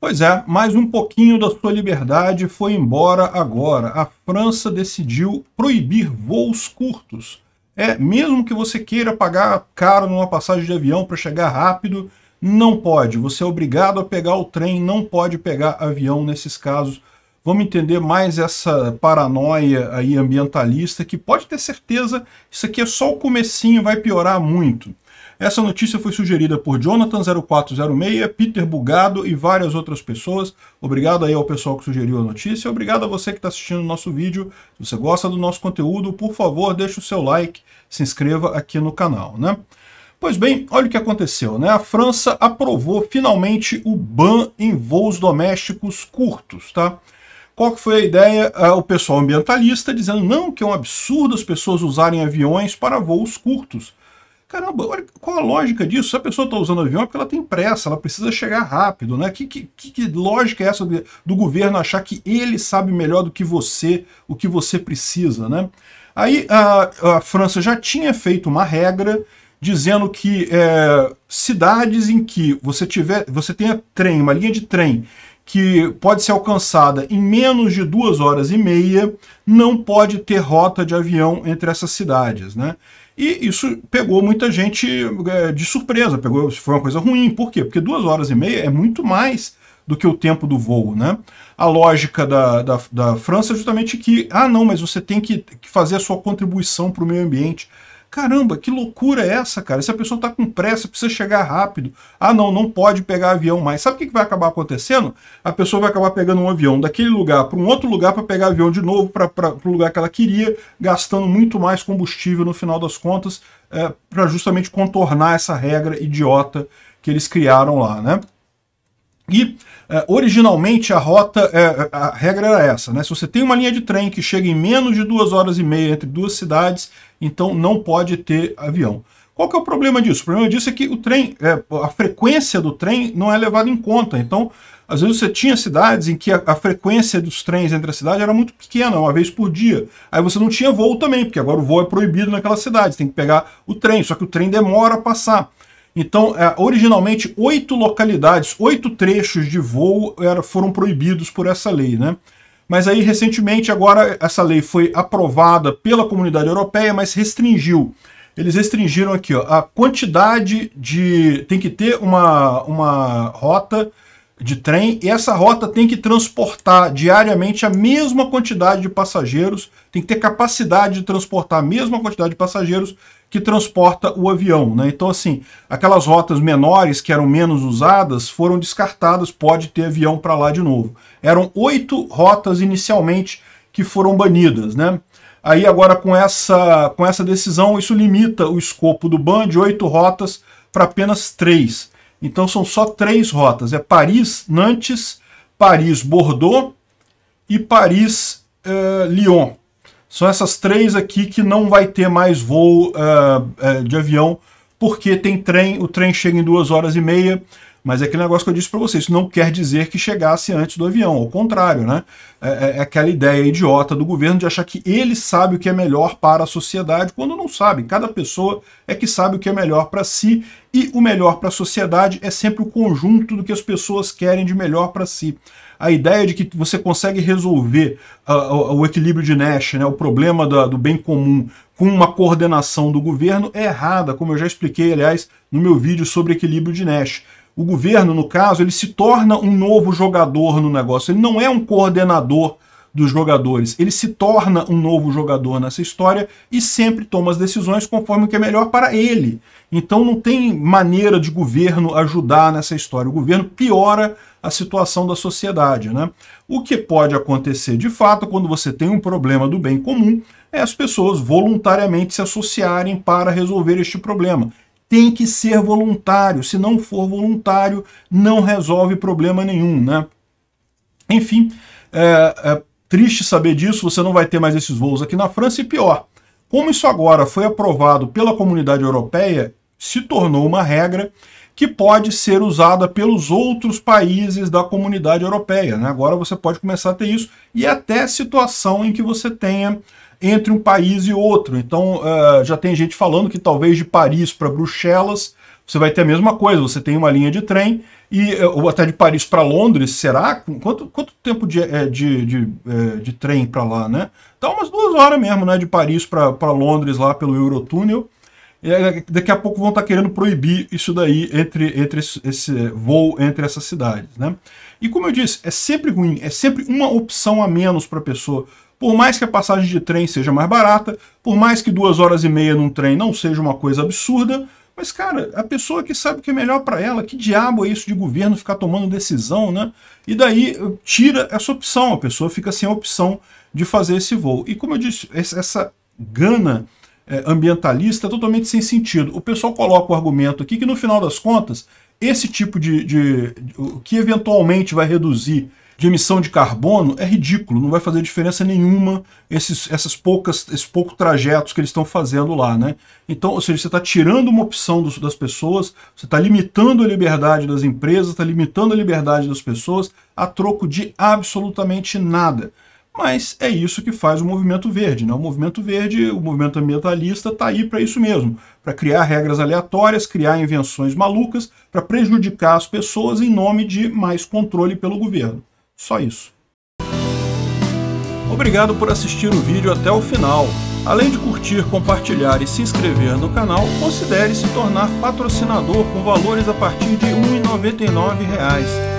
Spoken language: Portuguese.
Pois é, mais um pouquinho da sua liberdade foi embora agora. A França decidiu proibir voos curtos. É, mesmo que você queira pagar caro numa passagem de avião para chegar rápido, não pode. Você é obrigado a pegar o trem, não pode pegar avião nesses casos. Vamos entender mais essa paranoia aí ambientalista que pode ter certeza, isso aqui é só o comecinho, vai piorar muito. Essa notícia foi sugerida por Jonathan0406, Peter Bugado e várias outras pessoas. Obrigado aí ao pessoal que sugeriu a notícia. Obrigado a você que está assistindo o nosso vídeo. Se você gosta do nosso conteúdo, por favor, deixe o seu like, se inscreva aqui no canal, né? Pois bem, olha o que aconteceu, né? A França aprovou finalmente o ban em voos domésticos curtos, tá? Qual que foi a ideia? É, o pessoal ambientalista dizendo não, que é um absurdo as pessoas usarem aviões para voos curtos. Caramba, olha, qual a lógica disso? Se a pessoa está usando avião é porque ela tem pressa, ela precisa chegar rápido, né? Que, que, que lógica é essa do, do governo achar que ele sabe melhor do que você o que você precisa, né? Aí a, a França já tinha feito uma regra dizendo que é, cidades em que você tiver, você tenha trem, uma linha de trem que pode ser alcançada em menos de duas horas e meia, não pode ter rota de avião entre essas cidades, né? E isso pegou muita gente é, de surpresa, pegou, foi uma coisa ruim. Por quê? Porque duas horas e meia é muito mais do que o tempo do voo, né? A lógica da, da, da França é justamente que, ah, não, mas você tem que, que fazer a sua contribuição para o meio ambiente. Caramba, que loucura é essa, cara? Se a pessoa está com pressa, precisa chegar rápido. Ah, não, não pode pegar avião mais. Sabe o que, vai acabar acontecendo? A pessoa vai acabar pegando um avião daquele lugar para um outro lugar para pegar avião de novo para o lugar que ela queria, gastando muito mais combustível no final das contas, é, para justamente contornar essa regra idiota que eles criaram lá, né? E eh, originalmente a rota, eh, a regra era essa, né? Se você tem uma linha de trem que chega em menos de duas horas e meia entre duas cidades, então não pode ter avião. Qual que é o problema disso? O problema disso é que o trem, eh, a frequência do trem não é levada em conta. Então, às vezes você tinha cidades em que a, a frequência dos trens entre a cidade era muito pequena, uma vez por dia. Aí você não tinha voo também, porque agora o voo é proibido naquela cidade, você tem que pegar o trem, só que o trem demora a passar. Então, é, originalmente, oito localidades, oito trechos de voo foram proibidos por essa lei, né? Mas aí, recentemente, agora essa lei foi aprovada pela comunidade europeia, mas restringiu. Eles restringiram aqui ó, a quantidade de. Tem que ter uma, uma rota de trem e essa rota tem que transportar diariamente a mesma quantidade de passageiros, tem que ter capacidade de transportar a mesma quantidade de passageiros que transporta o avião. Né? Então, assim, aquelas rotas menores que eram menos usadas foram descartadas, pode ter avião para lá de novo. Eram oito rotas inicialmente que foram banidas. Né? Aí agora com essa, com essa decisão, isso limita o escopo do ban de oito rotas para apenas três. Então são só três rotas: é Paris, Nantes, Paris, Bordeaux e Paris, uh, Lyon. São essas três aqui que não vai ter mais voo uh, uh, de avião, porque tem trem, o trem chega em duas horas e meia, mas é aquele negócio que eu disse para vocês, isso não quer dizer que chegasse antes do avião, ao contrário, né? É, é, é, aquela ideia idiota do governo de achar que ele sabe o que é melhor para a sociedade, quando não sabe. Cada pessoa é que sabe o que é melhor para si, e o melhor para a sociedade é sempre o conjunto do que as pessoas querem de melhor para si. A ideia de que você consegue resolver uh, o equilíbrio de Nash, né, o problema da, do bem comum, com uma coordenação do governo é errada, como eu já expliquei, aliás, no meu vídeo sobre equilíbrio de Nash o governo, no caso, ele se torna um novo jogador no negócio. Ele não é um coordenador dos jogadores. Ele se torna um novo jogador nessa história e sempre toma as decisões conforme o que é melhor para ele. Então não tem maneira de governo ajudar nessa história. O governo piora a situação da sociedade. Né? O que pode acontecer de fato quando você tem um problema do bem comum é as pessoas voluntariamente se associarem para resolver este problema tem que ser voluntário. Se não for voluntário, não resolve problema nenhum, né? Enfim, é, é triste saber disso, você não vai ter mais esses voos aqui na França e pior. Como isso agora foi aprovado pela comunidade europeia, se tornou uma regra que pode ser usada pelos outros países da comunidade europeia. Né? Agora você pode começar a ter isso, e até situação em que você tenha entre um país e outro. Então uh, já tem gente falando que talvez de Paris para Bruxelas você vai ter a mesma coisa, você tem uma linha de trem, e, eh, ou até de Paris para Londres, será? Quanto, quanto tempo de, eh, de, de, de trem para lá, né? Dá tá umas duas horas mesmo, né? De Paris para Londres lá pelo Eurotúnel. E daqui a pouco vão estar tá querendo proibir isso daí entre, entre esse voo entre essas cidades, né? E como eu disse, é sempre ruim, é sempre uma opção a menos para a pessoa. Por mais que a passagem de trem seja mais barata, por mais que duas horas e meia num trem não seja uma coisa absurda, mas, cara, a pessoa que sabe o que é melhor para ela, que diabo é isso de governo ficar tomando decisão, né? E daí eh, tira essa opção, a pessoa fica sem a opção de fazer esse voo. E como eu disse, essa gana é, ambientalista totalmente sem sentido. O pessoal coloca o argumento aqui que, no final das contas, esse tipo de, de, de, o que eventualmente vai reduzir de emissão de carbono é ridículo, não vai fazer diferença nenhuma esses, essas poucas, esses poucos trajetos que eles estão fazendo lá, né? Então, ou seja, você está tirando uma opção dos, das pessoas, você está limitando a liberdade das empresas, está limitando a liberdade das pessoas a troco de absolutamente nada. Mas é isso que faz o movimento verde. Né? O movimento verde, o movimento ambientalista, está aí para isso mesmo, para criar regras aleatórias, criar invenções malucas, para prejudicar as pessoas em nome de mais controle pelo governo. Só isso. Obrigado por assistir o vídeo até o final. Além de curtir, compartilhar e se inscrever no canal, considere se tornar patrocinador com valores a partir de R$ 1,99